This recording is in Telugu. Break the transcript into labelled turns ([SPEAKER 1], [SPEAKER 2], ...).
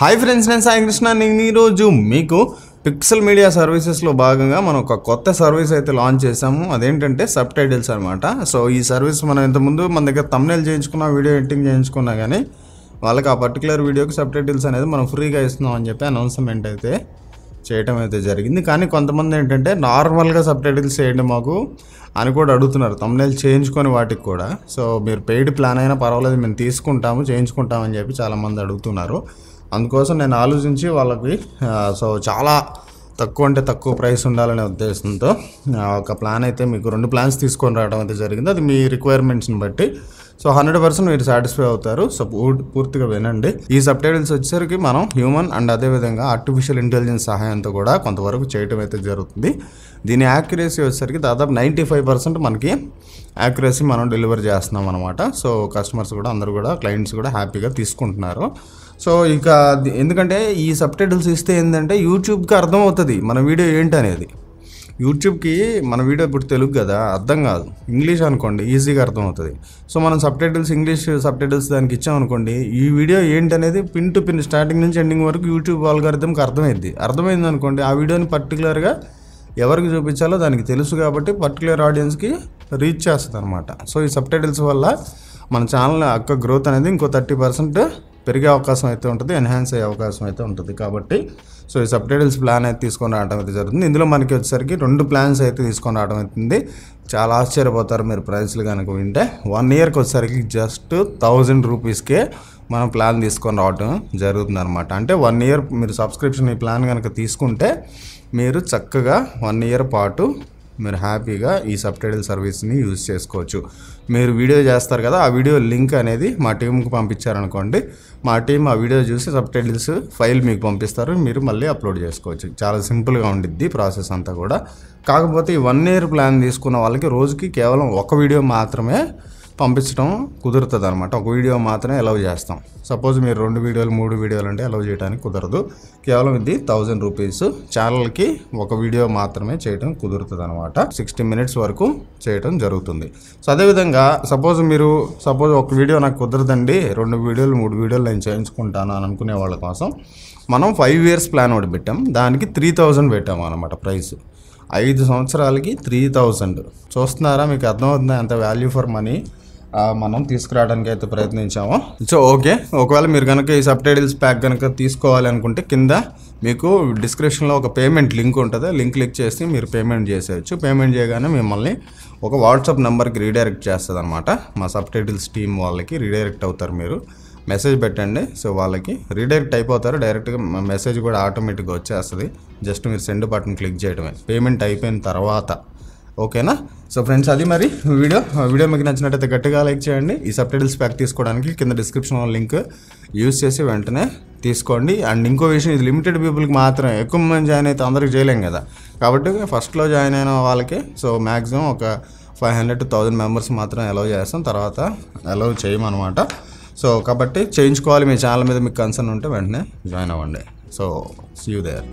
[SPEAKER 1] హాయ్ ఫ్రెండ్స్ నేను సాయి కృష్ణ నేను ఈరోజు మీకు పిక్సెల్ మీడియా సర్వీసెస్లో భాగంగా మనం ఒక కొత్త సర్వీస్ అయితే లాంచ్ చేసాము అదేంటంటే సబ్ టైటిల్స్ అనమాట సో ఈ సర్వీస్ మనం ఇంతకుముందు మన దగ్గర తమ్నేల్ చేయించుకున్నా వీడియో ఎడిటింగ్ చేయించుకున్నా కానీ వాళ్ళకి ఆ పర్టికులర్ వీడియోకి సబ్ టైటిల్స్ అనేది మనం ఫ్రీగా ఇస్తున్నాం అని చెప్పి అనౌన్స్మెంట్ అయితే చేయటం అయితే జరిగింది కానీ కొంతమంది ఏంటంటే నార్మల్గా సబ్ టైటిల్స్ చేయండి మాకు అని కూడా అడుగుతున్నారు తమ్నేల్ చేయించుకొని వాటికి కూడా సో మీరు పెయిడ్ ప్లాన్ అయినా పర్వాలేదు మేము తీసుకుంటాము చేయించుకుంటామని చెప్పి చాలామంది అడుగుతున్నారు అందుకోసం నేను ఆలోచించి వాళ్ళకి సో చాలా తక్కువ అంటే తక్కువ ప్రైస్ ఉండాలనే ఉద్దేశంతో ఒక ప్లాన్ అయితే మీకు రెండు ప్లాన్స్ తీసుకొని రావడం అయితే జరిగింది అది మీ రిక్వైర్మెంట్స్ని బట్టి సో హండ్రెడ్ పర్సెంట్ మీరు సాటిస్ఫై అవుతారు సో పూర్తిగా వినండి ఈ సబ్ టైటిల్స్ వచ్చేసరికి మనం హ్యూమన్ అండ్ అదేవిధంగా ఆర్టిఫిషియల్ ఇంటెలిజెన్స్ సహాయంతో కూడా కొంతవరకు చేయటం అయితే జరుగుతుంది దీని యాక్యురసీ వచ్చేసరికి దాదాపు నైంటీ ఫైవ్ పర్సెంట్ మనకి యాక్యురసీ మనం డెలివర్ చేస్తున్నాం అనమాట సో కస్టమర్స్ కూడా అందరూ కూడా క్లయింట్స్ కూడా హ్యాపీగా తీసుకుంటున్నారు సో ఇక ఎందుకంటే ఈ సబ్ టైటిల్స్ ఇస్తే ఏంటంటే యూట్యూబ్కి అర్థమవుతుంది మన వీడియో ఏంటనేది యూట్యూబ్కి మన వీడియో ఇప్పుడు తెలుగు కదా అర్థం కాదు ఇంగ్లీష్ అనుకోండి ఈజీగా అర్థమవుతుంది సో మనం subtitles English subtitles దానికి ఇచ్చామనుకోండి ఈ వీడియో ఏంటనేది పిన్ టు పిన్ స్టార్టింగ్ నుంచి ఎండింగ్ వరకు యూట్యూబ్ అల్గారిథంకి అర్థమైంది అర్థమైంది అనుకోండి ఆ వీడియోని పర్టికులర్గా ఎవరికి చూపించాలో దానికి తెలుసు కాబట్టి పర్టికులర్ ఆడియన్స్కి రీచ్ చేస్తుంది అనమాట సో ఈ సబ్ టైటిల్స్ వల్ల మన ఛానల్ యొక్క గ్రోత్ అనేది ఇంకో థర్టీ పర్సెంట్ పెరిగే అవకాశం అయితే ఉంటుంది ఎన్హాన్స్ అయ్యే అవకాశం అయితే ఉంటుంది కాబట్టి సో ఈ సబ్ టైటిల్స్ ప్లాన్ అయితే తీసుకొని రావడం అయితే జరుగుతుంది ఇందులో మనకి వచ్చేసరికి రెండు ప్లాన్స్ అయితే తీసుకొని రావడం అవుతుంది చాలా ఆశ్చర్యపోతారు మీరు ప్రైస్లు కనుక వింటే వన్ ఇయర్కి వచ్చేసరికి జస్ట్ థౌజండ్ రూపీస్కే మనం ప్లాన్ తీసుకొని రావడం జరుగుతుంది అనమాట అంటే వన్ ఇయర్ మీరు సబ్స్క్రిప్షన్ ఈ ప్లాన్ కనుక తీసుకుంటే మీరు చక్కగా వన్ ఇయర్ పాటు మీరు హ్యాపీగా ఈ సబ్ టైటిల్ సర్వీస్ని యూజ్ చేసుకోవచ్చు మీరు వీడియో చేస్తారు కదా ఆ వీడియో లింక్ అనేది మా టీంకి పంపించారనుకోండి మా టీం ఆ వీడియో చూసి సబ్ టైటిల్స్ ఫైల్ మీకు పంపిస్తారు మీరు మళ్ళీ అప్లోడ్ చేసుకోవచ్చు చాలా సింపుల్గా ఉండిద్ది ప్రాసెస్ అంతా కూడా కాకపోతే ఈ వన్ ఇయర్ ప్లాన్ తీసుకున్న వాళ్ళకి రోజుకి కేవలం ఒక వీడియో మాత్రమే పంపించడం కుదురుతుంది అనమాట ఒక వీడియో మాత్రమే అలౌ చేస్తాం సపోజ్ మీరు రెండు వీడియోలు మూడు వీడియోలు అంటే అలౌ చేయడానికి కుదరదు కేవలం ఇది థౌజండ్ రూపీస్ ఛానల్కి ఒక వీడియో మాత్రమే చేయడం కుదురుతుంది అనమాట సిక్స్టీ మినిట్స్ వరకు చేయడం జరుగుతుంది సో అదేవిధంగా సపోజ్ మీరు సపోజ్ ఒక వీడియో నాకు కుదరదండి రెండు వీడియోలు మూడు వీడియోలు నేను చేయించుకుంటాను అని అనుకునే వాళ్ళ కోసం మనం ఫైవ్ ఇయర్స్ ప్లాన్ ఒకటి పెట్టాం దానికి త్రీ థౌజండ్ పెట్టాము అనమాట ప్రైస్ ఐదు సంవత్సరాలకి త్రీ థౌజండ్ చూస్తున్నారా మీకు అర్థమవుతుంది అంత వాల్యూ ఫర్ మనీ మనం తీసుకురావడానికి అయితే ప్రయత్నించాము సో ఓకే ఒకవేళ మీరు కనుక ఈ సబ్ టైటిల్స్ ప్యాక్ కనుక తీసుకోవాలి అనుకుంటే కింద మీకు డిస్క్రిప్షన్లో ఒక పేమెంట్ లింక్ ఉంటుంది లింక్ క్లిక్ చేసి మీరు పేమెంట్ చేసేయచ్చు పేమెంట్ చేయగానే మిమ్మల్ని ఒక వాట్సాప్ నెంబర్కి రీడైరెక్ట్ చేస్తుంది అనమాట మా సబ్ టైటిల్స్ టీమ్ వాళ్ళకి రీడైరెక్ట్ అవుతారు మీరు మెసేజ్ పెట్టండి సో వాళ్ళకి రీడైరెక్ట్ అయిపోతారు డైరెక్ట్గా మెసేజ్ కూడా ఆటోమేటిక్గా వచ్చేస్తుంది జస్ట్ మీరు సెండ్ బటన్ క్లిక్ చేయడమే పేమెంట్ అయిపోయిన తర్వాత ఓకేనా సో ఫ్రెండ్స్ అది మరి వీడియో వీడియో మీకు నచ్చినట్టయితే గట్టిగా లైక్ చేయండి ఈ సబ్ టైటిల్స్ ప్యాక్ తీసుకోవడానికి కింద డిస్క్రిప్షన్లో లింక్ యూస్ చేసి వెంటనే తీసుకోండి అండ్ ఇంకో విషయం ఇది లిమిటెడ్ పీపుల్కి మాత్రం ఎక్కువ మంది జాయిన్ అయితే అందరికి చేయలేం కదా కాబట్టి ఫస్ట్లో జాయిన్ అయిన వాళ్ళకి సో మ్యాక్సిమం ఒక five hundred to thousand members మాత్రం అలౌ చేస్తాం తర్వాత అలౌ చేయమన్నమాట సో కాబట్టి చేయించుకోవాలి మీ ఛానల్ మీద మీకు కన్సర్న్ ఉంటే వెంటనే జాయిన్ అవ్వండి సో సీ యూ దేర్